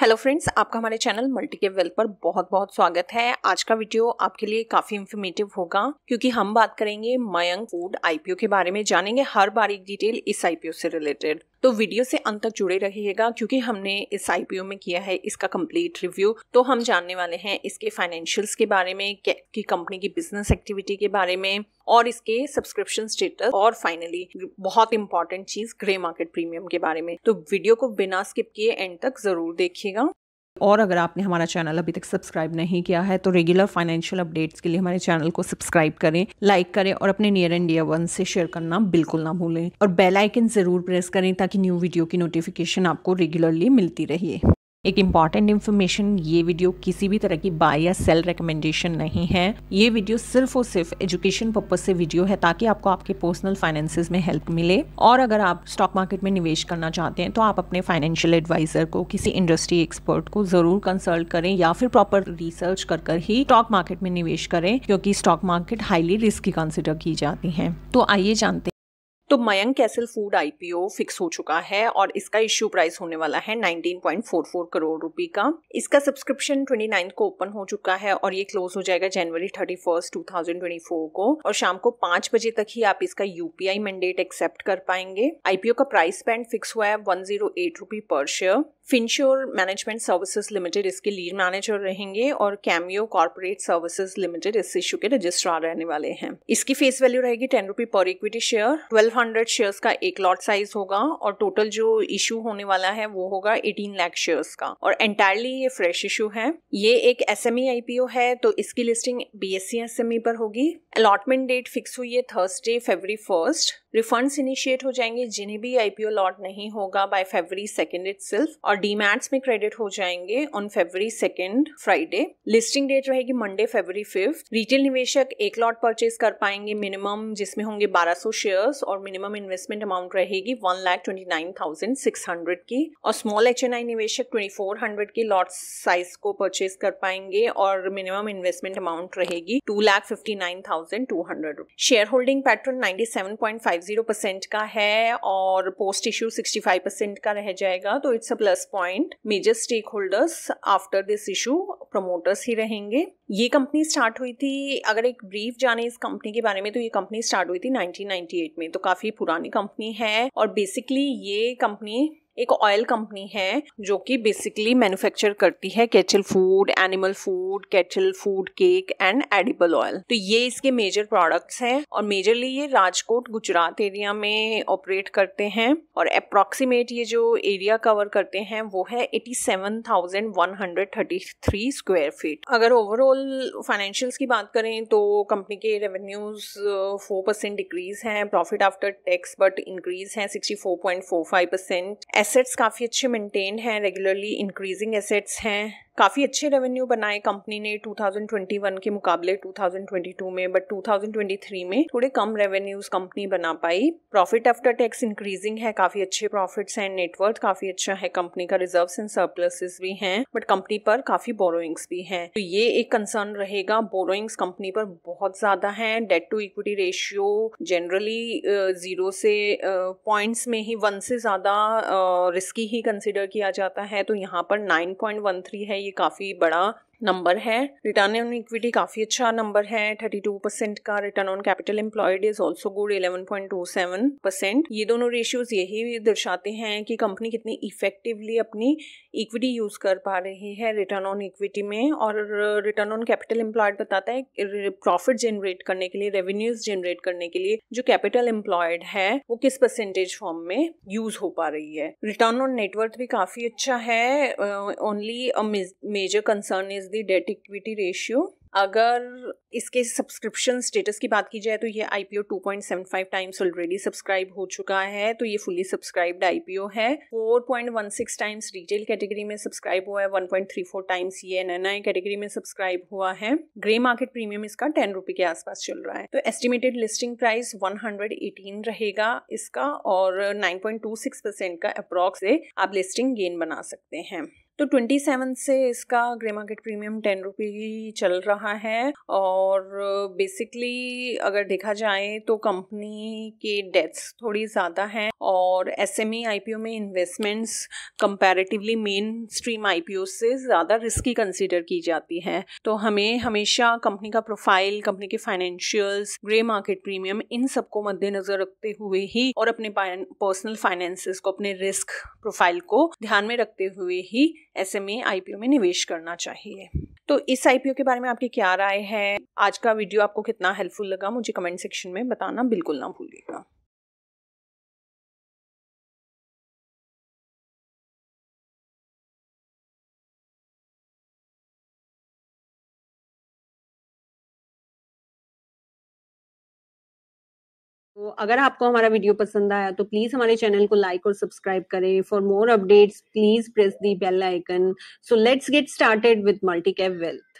hello friends आपका हमारे channel multi के वेल पर बहुत बहुत स्वागत है आज का वीडियो आपके लिए काफी इन्फॉर्मेटिव होगा क्योंकि हम बात करेंगे मयंक फूड आईपीओ के बारे में जानेंगे हर बारीक डिटेल इस आईपीओ से रिलेटेड तो वीडियो से अंत तक जुड़े रहिएगा क्योंकि हमने इस आईपीओ में किया है इसका कंप्लीट रिव्यू तो हम जानने वाले हैं इसके फाइनेंशियल्स के बारे में कंपनी की बिजनेस एक्टिविटी के बारे में और इसके सब्सक्रिप्शन स्टेटस और फाइनली बहुत इंपॉर्टेंट चीज ग्रे मार्केट प्रीमियम के बारे में तो वीडियो को बिना स्किप किए एंड तक जरूर देखिएगा और अगर आपने हमारा चैनल अभी तक सब्सक्राइब नहीं किया है तो रेगुलर फाइनेंशियल अपडेट्स के लिए हमारे चैनल को सब्सक्राइब करें लाइक करें और अपने नियर एंड डियर वन से शेयर करना बिल्कुल ना भूलें और बेल आइकन ज़रूर प्रेस करें ताकि न्यू वीडियो की नोटिफिकेशन आपको रेगुलरली मिलती रहिए एक इम्पॉर्टेंट इन्फॉर्मेशन ये वीडियो किसी भी तरह की बाय या सेल रिकमेंडेशन नहीं है ये वीडियो सिर्फ और सिर्फ एजुकेशन पर्पज से वीडियो है ताकि आपको आपके पर्सनल फाइनेंसेस में हेल्प मिले और अगर आप स्टॉक मार्केट में निवेश करना चाहते हैं तो आप अपने फाइनेंशियल एडवाइजर को किसी इंडस्ट्री एक्सपर्ट को जरूर कंसल्ट करें या फिर प्रॉपर रिसर्च कर कर ही स्टॉक मार्केट में निवेश करें क्योंकि stock market highly risky consider की जाती है तो आइए जानते तो Mayank cattle food IPO fix हो चुका है और इसका इश्यू प्राइस होने वाला है 19.44 करोड़ रुपए का इसका सब्सक्रिप्शन 29 को ओपन हो चुका है और ये क्लोज हो जाएगा जनवरी 31 2024 को और शाम को पांच बजे तक ही आप इसका यूपीआई मैंडेट एक्सेप्ट कर पाएंगे आईपीओ का प्राइस बैंड फिक्स हुआ है वन जीरो एट पर share Finshore Management Services Limited इसके लीड मैनेजर रहेंगे और कैमियो कॉर्पोरेट सर्विसेज लिमिटेड इस इशू के रजिस्ट्रार रहने वाले हैं इसकी फेस वैल्यू रहेगी टेन रुपी पर equity share twelve hundred share का एक लॉट साइज होगा और टोटल जो इशू होने वाला है वो होगा एटीन लाख शेयर्स का और एंटायरली ये फ्रेश इशू है ये एक एस एम ओ है तो इसकी listing B S C S M E पर होगी अलॉटमेंट डेट फिक्स हुई है Thursday February first refunds initiate हो जाएंगे जिन्हें भी आईपीओ लॉट नहीं होगा बाय फेबरी सेकेंड इट और डीमैट्स में क्रेडिट हो जाएंगे on February second Friday listing date रहेगी मंडे फेबरी फिफ्थ रिटेल निवेशक एक लॉट परचेज कर पाएंगे मिनिमम जिसमें होंगे 1200 शेयर्स और मिनिमम इन्वेस्टमेंट अमाउंट रहेगी one lakh twenty nine thousand six hundred की और स्मॉल एच एन आई निवेशक ट्वेंटी फोर हंड्रेड की लॉट साइज को परचेज कर पाएंगे और मिनिमम इन्वेस्टमेंट अमाउंट रहेगी two lakh fifty nine thousand two hundred share holding pattern ninety seven point five zero percent का है और post issue sixty five percent का रह जाएगा तो it's a plus point major stake holders after this issue promoters ही रहेंगे ये कंपनी स्टार्ट हुई थी अगर एक ब्रीफ जाने इस कंपनी के बारे में तो ये कंपनी स्टार्ट हुई थी 1998 में तो काफ़ी पुरानी कंपनी है और बेसिकली ये कंपनी एक ऑयल कंपनी है जो कि बेसिकली मैन्युफैक्चर करती है cattle food animal food cattle food cake and edible oil तो ये इसके मेजर प्रोडक्ट्स हैं और मेजरली ये राजकोट गुजरात एरिया में ऑपरेट करते हैं और अप्रोक्सीमेट ये जो एरिया कवर करते हैं वो है eighty seven thousand one hundred thirty three square feet अगर ओवरऑल फाइनेंशियल्स की बात करें तो कंपनी के रेवेन्यूज फोर परसेंट डिक्रीज है profit after tax but increase है sixty four point four five percent assets काफ़ी अच्छे मेंटेन हैं रेगुलरली इंक्रीजिंग एसेट्स हैं काफ़ी अच्छे रेवेन्यू बनाए कंपनी ने 2021 के मुकाबले 2022 में बट 2023 में थोड़े कम रेवेन्यूज कंपनी बना पाई प्रॉफिट आफ्टर टैक्स इंक्रीजिंग है काफ़ी अच्छे प्रॉफिट्स हैं नेटवर्थ काफ़ी अच्छा है कंपनी का रिजर्व एंड सरप्लसेस भी हैं बट कंपनी पर काफ़ी बोरोइंग्स भी हैं तो ये एक कंसर्न रहेगा बोरोइंग्स कंपनी पर बहुत ज़्यादा है debt to equity ratio generally zero से पॉइंट्स में ही वन से ज़्यादा रिस्की ही कंसिडर किया जाता है तो यहाँ पर 9.13 है ये काफ़ी बड़ा नंबर है रिटर्न ऑन इक्विटी काफ़ी अच्छा नंबर है 32 परसेंट का return on capital employed is also good 11.27 percent ये दोनों रेशियोज यही दर्शाते हैं कि कंपनी कितनी इफेक्टिवली अपनी इक्विटी यूज़ कर पा रही है रिटर्न ऑन इक्विटी में और रिटर्न ऑन कैपिटल एम्प्लॉयड बताता है प्रॉफिट जनरेट करने के लिए रेवेन्यूज जनरेट करने के लिए जो कैपिटल एम्प्लॉयड है वो किस परसेंटेज फॉर्म में यूज हो पा रही है रिटर्न ऑन नेटवर्थ भी काफ़ी अच्छा है only major concern is the debt equity ratio अगर इसके सब्सक्रिप्शन स्टेटस की बात की जाए तो ये आईपीओ 2.75 टाइम्स ऑलरेडी सब्सक्राइब हो चुका है तो ये फुली सब्सक्राइब्ड आईपीओ है 4.16 टाइम्स रिटेल कैटेगरी में सब्सक्राइब हुआ है 1.34 टाइम्स ये एन कैटेगरी में सब्सक्राइब हुआ है ग्रे मार्केट प्रीमियम इसका टेन रुपी के आसपास चल रहा है तो एस्टिमेटेड लिस्टिंग प्राइस वन रहेगा इसका और नाइन का अप्रॉक्स से आप लिस्टिंग गेन बना सकते हैं तो ट्वेंटी सेवन से इसका grey market premium ten rupee चल रहा है और बेसिकली अगर देखा जाए तो कंपनी के डेथ्स थोड़ी ज़्यादा हैं और S M E I P O में investments comparatively main stream I P O से ज़्यादा रिस्की कंसिडर की जाती है तो हमें हमेशा कंपनी का प्रोफाइल कंपनी के फाइनेंशियल्स ग्रे मार्केट प्रीमियम इन सबको मद्देनज़र रखते हुए ही और अपने पर्सनल फाइनेंसिस को अपने रिस्क प्रोफाइल को ध्यान में रखते हुए ही ऐसे में आईपीओ में निवेश करना चाहिए तो इस आईपीओ के बारे में आपकी क्या राय है आज का वीडियो आपको कितना हेल्पफुल लगा मुझे कमेंट सेक्शन में बताना बिल्कुल ना भूलिए तो अगर आपको हमारा वीडियो पसंद आया तो प्लीज हमारे चैनल को लाइक और सब्सक्राइब करें for more updates please press the bell icon so let's get started with multi cap wealth